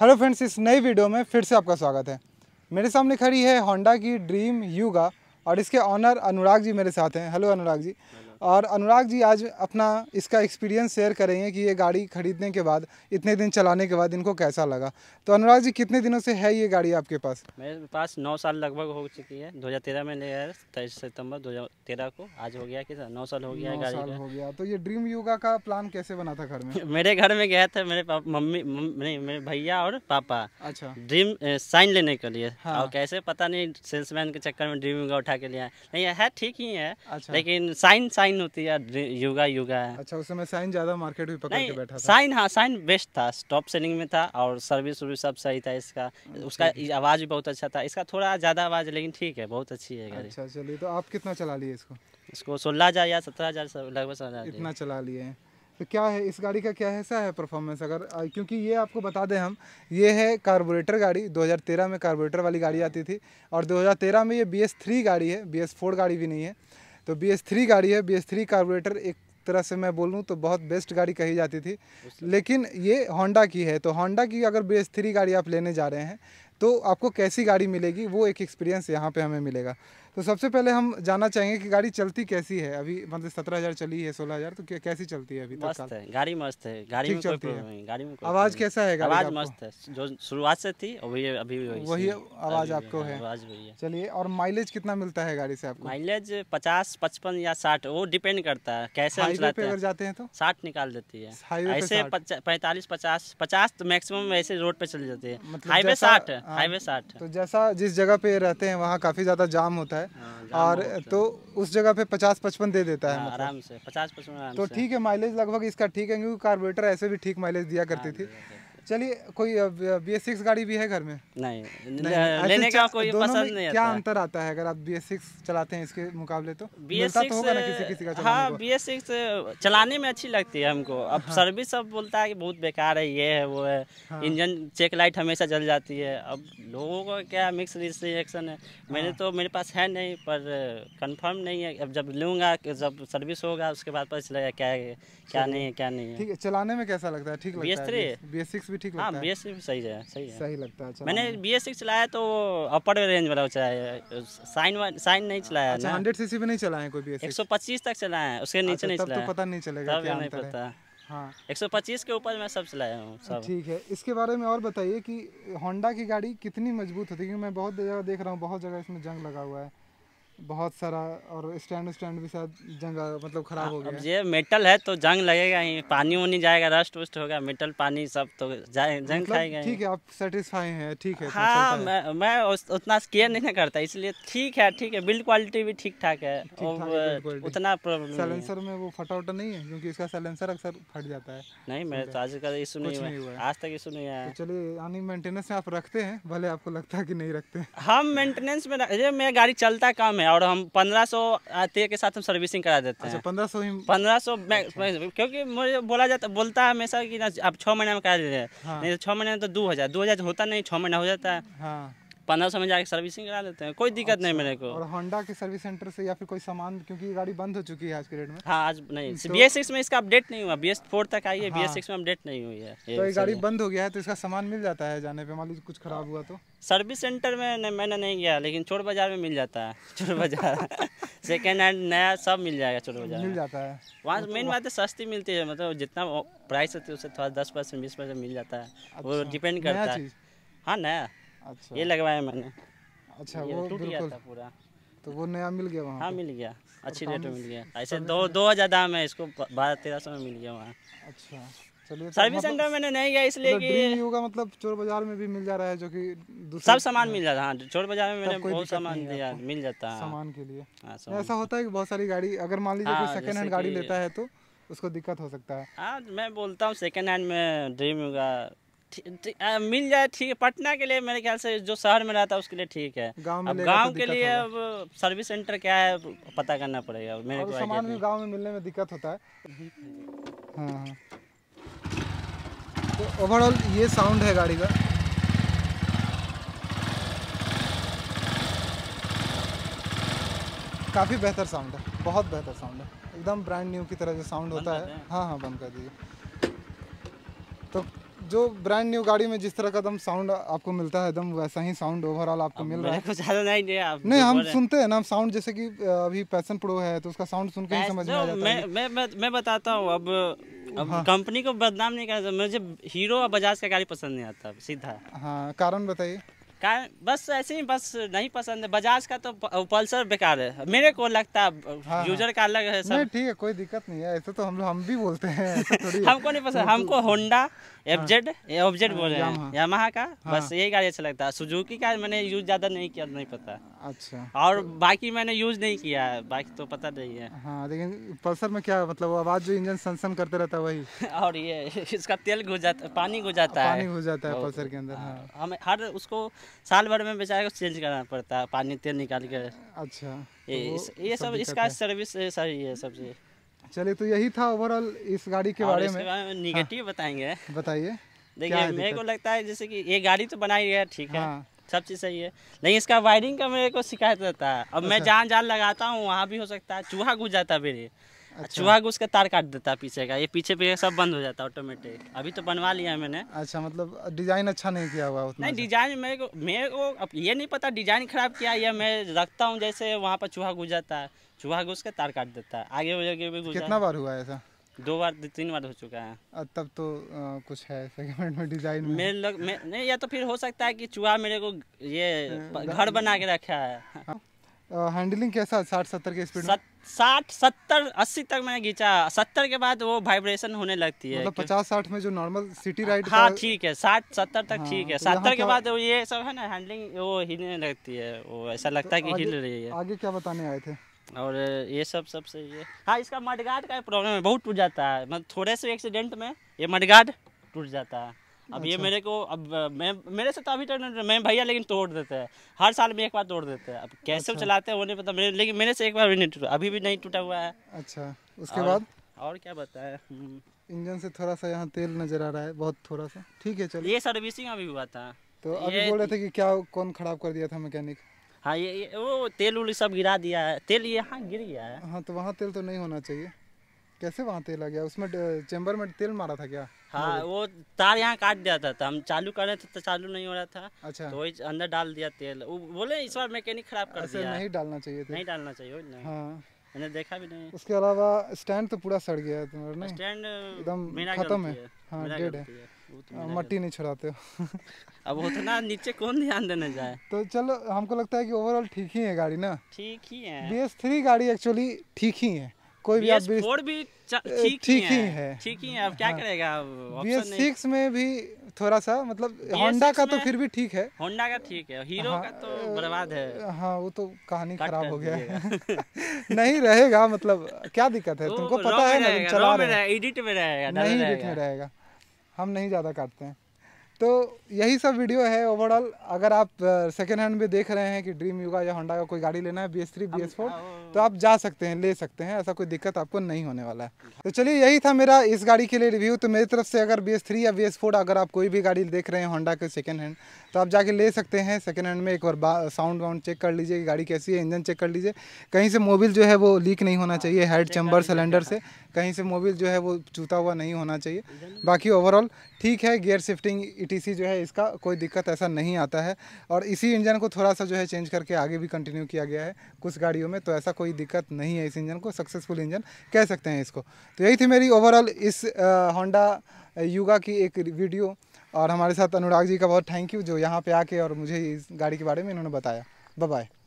Hello friends इस नई video में फिर से आपका स्वागत है मेरे सामने खड़ी है होंडा की ड्रीम यूगा और इसके ऑनर अनुराग जी मेरे साथ हैं हेलो अनुराग जी और अनुराग जी आज अपना इसका एक्सपीरियंस शेयर करेंगे कि ये गाड़ी खरीदने के बाद इतने दिन चलाने के बाद इनको कैसा लगा तो अनुराग जी कितने दिनों से है ये गाड़ी आपके पास मेरे पास नौ साल लगभग हो चुकी है 2013 में ले है तेईस सितम्बर दो को आज हो गया कि नौ साल हो गया गाड़ी साल हो गया तो ये ड्रीम योगा का प्लान कैसे बना था घर में मेरे घर में गया था मेरे मम्मी नहीं मेरे भैया और पापा अच्छा ड्रीम साइन लेने के लिए हाँ। और कैसे पता नहीं सेल्समैन के चक्कर में ड्रीम योगा उठा के लिया नहीं है ठीक ही है अच्छा। लेकिन साइन साइन साइन होती है युगा युगा है अच्छा उस समय साइन ज्यादा मार्केट में पकड़ के बैठा था साइन हाँ साइन बेस्ट था टॉप सेलिंग में था और सर्विस वर्विस सब सही था इसका अच्छा, उसका आवाज़ भी बहुत अच्छा था इसका थोड़ा ज़्यादा आवाज़ लेकिन ठीक है बहुत अच्छी है गाड़ी अच्छा चलिए तो आप कितना चला लिए इसको इसको सोलह हज़ार या सत्रह हज़ार लगभग सोलह इतना चला लिए तो क्या है इस गाड़ी का क्या ऐसा है परफॉर्मेंस अगर क्योंकि ये आपको बता दें हम ये है कार्बोरेटर गाड़ी 2013 में कार्बोरेटर वाली गाड़ी आती थी और 2013 में ये बी एस थ्री गाड़ी है बी एस फोर गाड़ी भी नहीं है तो बी एस थ्री गाड़ी है बी एस थ्री कार्बोरेटर एक तरह से मैं बोलूँ तो बहुत बेस्ट गाड़ी कही जाती थी लेकिन ये होंडा की है तो होंडा की अगर बी एस थ्री गाड़ी आप लेने जा रहे हैं तो आपको कैसी गाड़ी मिलेगी वो एक एक्सपीरियंस यहाँ पे हमें मिलेगा तो सबसे पहले हम जानना चाहेंगे कि गाड़ी चलती कैसी है अभी मतलब सत्रह हज़ार चली है सोलह हज़ार तो कैसी चलती है अभी मस्त है गाड़ी मस्त है गाड़ी में चलती है गाड़ी में आवाज़ कैसा है आवाज़ मस्त है जो शुरुआत से थी वही अभी वही आवाज़ आपको हाँ, है चलिए और माइलेज कितना मिलता है गाड़ी से आपको माइलेज पचास पचपन या साठ वो डिपेंड करता है कैसे अगर जाते हैं तो साठ निकाल देती है ऐसे पैंतालीस पचास पचास तो मैक्सिमम ऐसे रोड पे चले जाती है हाईवे मतलब साठ हाईवे साठ तो जैसा जिस जगह पे रहते हैं वहाँ काफ़ी ज़्यादा जाम होता है और अच्छा तो उस जगह पे पचास पचपन दे देता है हाँ, मतलब। आराम से पचास पचपन तो ठीक है माइलेज लगभग इसका ठीक है क्योंकि कार्बोरेटर ऐसे भी ठीक माइलेज हाँ, दिया करती थी चलिए कोई बी एस सिक्स गाड़ी भी है घर में नहीं, नहीं, लेने का कोई पसंद नहीं आता क्या अंतर आता है अगर आप बी एस सिक्स चलाते हैं इसके मुकाबले तो बी एस सिक्स हाँ बी एस सिक्स चलाने में अच्छी लगती है हमको अब हाँ। सर्विस सब बोलता है कि बहुत बेकार है ये है वो है हाँ। इंजन चेक लाइट हमेशा जल जाती है अब लोगों का क्या मिक्स रिएक्शन है मैंने हाँ। तो मेरे पास है नहीं पर कन्फर्म नहीं है अब जब लूँगा जब सर्विस होगा उसके बाद पता चलेगा क्या क्या नहीं है क्या नहीं है ठीक है चलाने में कैसा लगता है ठीक है B S three B S six भी ठीक हाँ, लगता है सही है सही है सही लगता है अच्छा मैंने बी एस सिक्स चलाया तो अपर रेंज वाला चलाया साइन साइन नहीं चलाया अच्छा हंड्रेड सी सी भी नहीं चलाया कोई एक सौ पच्चीस तक चलाया है उसके नीचे अच्छा, नहीं तो चलाया पता नहीं चलेगा क्या नहीं पता हाँ पच्चीस के ऊपर मैं सब चलाया हूँ ठीक है इसके बारे में और बताइए कि होंडा की गाड़ी कितनी मजबूत होती है क्योंकि मैं बहुत जगह देख रहा हूँ बहुत जगह इसमें जंग लगा हुआ है बहुत सारा और स्टैंड स्टैंड भी शायद जंग मतलब खराब हो गया ये मेटल है तो जंग लगेगा ही पानी वानी जाएगा रस्ट वस्ट होगा मेटल पानी सब तो जाए जंग मतलब खाएगा ठीक है आप सेटिस्फाई हैं ठीक है तो हाँ तो मैं, मैं उतना केयर नहीं करता इसलिए ठीक है ठीक है बिल्ड क्वालिटी भी ठीक ठाक है उतना सैलेंसर में वो फटा उटा नहीं है क्योंकि इसका सैलेंसर अक्सर फट जाता है नहीं मैं तो आज का इशू नहीं हुआ आज तक इशू नहीं आया तो चलिए यानी मेंटेनेंस आप रखते हैं भले आपको लगता है कि नहीं रखते हम मेंटेनेंस में मेरा गाड़ी चलता काम है और हम पंद्रह सौ आते के साथ हम सर्विसिंग करा देते अच्छा, हैं पंद्रह सौ पंद्रह सौ अच्छा। क्योंकि मुझे बोला जाता बोलता है हमेशा कि ना आप छः महीने में करा दे रहे हैं हाँ। नहीं तो छः महीने में तो दो हज़ार दो हज़ार होता नहीं छः महीना हो जाता है हाँ। पंद्रह सौ में जाके सर्विसिंग करा लेते हैं कोई दिक्कत अच्छा। नहीं मेरे को और होंडा के सर्विस सेंटर से या फिर कोई सामान क्योंकि गाड़ी बंद हो चुकी है आज के डेट में हाँ आज नहीं तो, बी एस सिक्स में इसका अपडेट नहीं हुआ बी एस फोर तक आई है बी एस सिक्स में अपडेट नहीं हुई है तो ये गाड़ी बंद हो गया है तो इसका सामान मिल जाता है जाने पर मान लीजिए कुछ खराब हुआ तो सर्विस सेंटर में मैंने नहीं गया लेकिन चोर बाजार में मिल जाता है चोर बाजार सेकेंड हैंड नया सब मिल जाएगा चोर बाजार मिल जाता है वहाँ मेन मतलब बात है सस्ती मिलती है मतलब जितना प्राइस होती है उससे थोड़ा दस परसेंट बीस परसेंट मिल जाता है वो डिपेंड अच्छा। करता है हाँ नया अच्छा ये लगवाया मैंने अच्छा वो टूट गया था पूरा तो वो नया मिल गया वहाँ हाँ मिल गया अच्छी रेट में मिल गया ऐसे दो दो हज़ार दाम है इसको बारह तेरह सौ में मिल गया वहाँ अच्छा तो सर्विस मतलब सेंटर मतलब, मैंने नहीं गया इसलिए मतलब कि होगा मतलब चोर बाजार में भी मिल जा रहा है जो कि सब सामान मिल जाता है हाँ चोर बाजार में मैंने बहुत सामान दिया मिल जाता है हाँ। सामान के लिए हाँ, ऐसा होता है कि बहुत सारी गाड़ी अगर मान लीजिए हाँ, कोई सेकंड हैंड गाड़ी लेता है तो उसको दिक्कत हो सकता है हाँ मैं बोलता हूँ सेकंड हैंड में ड्रीम होगा आ, मिल जाए ठीक है पटना के लिए मेरे ख्याल से जो शहर में रहता है उसके लिए ठीक है गांव तो के लिए अब सर्विस सेंटर क्या है पता करना पड़ेगा मेरे को सामान भी गांव में मिलने में दिक्कत होता है हाँ, हाँ। तो ओवरऑल ये साउंड है गाड़ी का काफ़ी बेहतर साउंड है बहुत बेहतर साउंड है एकदम ब्रांड न्यू की तरह जो साउंड होता है हाँ हाँ बंद कर दीजिए जो ब्रांड न्यू गाड़ी में जिस तरह का दम साउंड आपको मिलता है दम वैसा ही साउंड ओवरऑल आपको मिल रहा है कुछ ज़्यादा नहीं नहीं, आप नहीं हम सुनते हैं ना साउंड जैसे कि अभी पैसन प्रो है तो उसका साउंड सुन के ही समझ में आ जाता है मैं मैं मैं बताता हूँ अब अब हाँ। कंपनी को बदनाम नहीं करना मुझे हीरो और बजाज का गाड़ी पसंद नहीं आता सीधा हाँ कारण बताइए का बस ऐसे ही बस नहीं पसंद है बजाज का तो पल्सर बेकार है मेरे को लगता है हाँ, हाँ। यूजर का अलग है सब ठीक है कोई दिक्कत नहीं है ऐसे तो हम हम भी बोलते हैं हमको नहीं पसंद हमको होंडा एफजेड एफजेड बोल रहे हैं यामाहा का हाँ। बस यही गाड़ी अच्छा लगता है सुजुकी का मैंने यूज ज्यादा नहीं किया नहीं पता अच्छा और बाकी मैंने यूज नहीं किया है बाकी तो पता नहीं है हाँ लेकिन पल्सर में क्या मतलब आवाज जो इंजन सनसन करते रहता है वही और ये इसका तेल घुस जाता पानी घुस जाता है पानी घुस जाता है पल्सर के अंदर हाँ। हम हर उसको साल भर में बेचारे को चेंज करना पड़ता है पानी तेल निकाल के अच्छा तो ये, ये सब इसका सर्विस सही है सब चीज चलिए तो यही था ओवरऑल इस गाड़ी के बारे में निगेटिव हाँ। बताएंगे बताइए देखिए मेरे को लगता है जैसे कि ये गाड़ी तो बनाई गया ठीक है हाँ। सब चीज़ सही है लेकिन इसका वायरिंग का मेरे को शिकायत रहता है अब मैं अच्छा। जान जान लगाता हूँ वहाँ भी हो सकता है चूहा घुस जाता है मेरे अच्छा। चूहा घुस के तार काट देता है पीछे का ये पीछे पीछे सब बंद हो जाता है ऑटोमेटिक अभी तो बनवा लिया है मैंने अच्छा मतलब डिजाइन अच्छा नहीं किया हुआ उतना नहीं डिजाइन मेरे को मेरे को अब ये नहीं पता डिजाइन खराब किया या मैं रखता हूँ जैसे वहाँ पर चूहा घुस जाता है चूहा घुस के तार काट देता है आगे हो जाके भी तो कितना बार हुआ ऐसा दो बार तीन बार हो चुका है तब तो आ, कुछ है सेगमेंट में डिजाइन में मेरे लग, मैं, नहीं या तो फिर हो सकता है कि चूहा मेरे को ये घर बना के रखा है हाँ। हैंडलिंग कैसा साठ सत्तर के स्पीड साठ सत्तर अस्सी तक मैंने खींचा सत्तर के बाद वो वाइब्रेशन होने लगती है मतलब पचास साठ में जो नॉर्मल सिटी राइड हाँ ठीक है साठ सत्तर तक हाँ, ठीक हाँ, है तो सत्तर के बाद ये सब है ना हैंडलिंग वो हिलने लगती है वो ऐसा लगता है कि तो हिल रही है आगे क्या बताने आए थे और ये सब सबसे ये हाँ इसका मडगार्ड का प्रॉब्लम है बहुत टूट जाता है मतलब थोड़े से एक्सीडेंट में ये मडगार्ड टूट जाता है अब ये अच्छा। मेरे को अब मैं मेरे से तो अभी तक मैं भैया लेकिन तोड़ देते हैं हर साल में एक बार तोड़ देते हैं अब कैसे अच्छा। चलाते हैं वो नहीं पता मेरे लेकिन मेरे से एक बार भी नहीं टूटा अभी भी नहीं टूटा हुआ है अच्छा उसके बाद और क्या बताए हम्म। इंजन से थोड़ा सा यहाँ तेल नजर आ रहा है बहुत थोड़ा सा ठीक है चलो ये सर्विसिंग अभी हुआ था तो अभी बोल रहे थे कि क्या कौन खराब कर दिया था मैकेनिक हाँ ये वो तेल उल सब गिरा दिया है तेल यहाँ गिर गया है हाँ तो वहाँ तेल तो नहीं होना चाहिए कैसे वहाँ तेल आ गया उसमें चैम्बर में तेल मारा था क्या हाँ वो तार यहाँ काट दिया था, था तो हम चालू कर रहे थे तो चालू नहीं हो रहा था अच्छा तो अंदर डाल दिया तेल वो बोले इस बार मैकेनिक खराब कर दिया नहीं डालना चाहिए नहीं डालना चाहिए हाँ मैंने देखा भी नहीं उसके अलावा स्टैंड तो पूरा सड़ गया है स्टैंड एकदम खत्म है हाँ डेड है तो हाँ, मट्टी नहीं छुड़ाते हो अब उतना तो नीचे कौन ध्यान देने जाए तो चलो हमको लगता है कि ओवरऑल ठीक ही है गाड़ी ना ठीक ही है बी एस थ्री गाड़ी एक्चुअली ठीक ही है कोई भी आप भी ठीक ही है ठीक ही है अब क्या हाँ। करेगा बी एस सिक्स में भी थोड़ा सा मतलब होंडा का तो फिर भी ठीक है होंडा का ठीक है हीरो हाँ, का तो बर्बाद है हाँ वो तो कहानी खराब हो गया नहीं रहेगा मतलब क्या दिक्कत है तुमको पता है ना चला रहे एडिट में रहेगा नहीं एडिट में रहेगा हम नहीं ज्यादा काटते हैं तो यही सब वीडियो है ओवरऑल अगर आप सेकेंड हैंड में देख रहे हैं कि ड्रीम युगा या होंडा का कोई गाड़ी लेना है B S three B S four तो आप जा सकते हैं ले सकते हैं ऐसा कोई दिक्कत आपको नहीं होने वाला है तो चलिए यही था मेरा इस गाड़ी के लिए रिव्यू तो मेरी तरफ से अगर बी एस थ्री या बी एस फोर अगर आप कोई भी गाड़ी देख रहे हैं होंडा के सेकेंड हैंड तो आप जाके ले सकते हैं सेकेंड हैंड में एक बार साउंड वाउंड चेक कर लीजिए गाड़ी कैसी है इंजन चेक कर लीजिए कहीं से मोबिल जो है वो लीक नहीं होना हाँ, चाहिए हेड चैम्बर सिलेंडर से कहीं से मोबिल जो है वो चूता हुआ नहीं होना चाहिए बाकी ओवरऑल ठीक है गियर शिफ्टिंग ई जो है इसका कोई दिक्कत ऐसा नहीं आता है और इसी इंजन को थोड़ा सा जो है चेंज करके आगे भी कंटिन्यू किया गया है कुछ गाड़ियों में तो ऐसा कोई दिक्कत नहीं है इस इंजन को सक्सेसफुल इंजन कह सकते हैं इसको तो यही थी मेरी ओवरऑल इस होंडा युगा की एक वीडियो और हमारे साथ अनुराग जी का बहुत थैंक यू जो यहाँ पे आके और मुझे इस गाड़ी के बारे में इन्होंने बताया बाय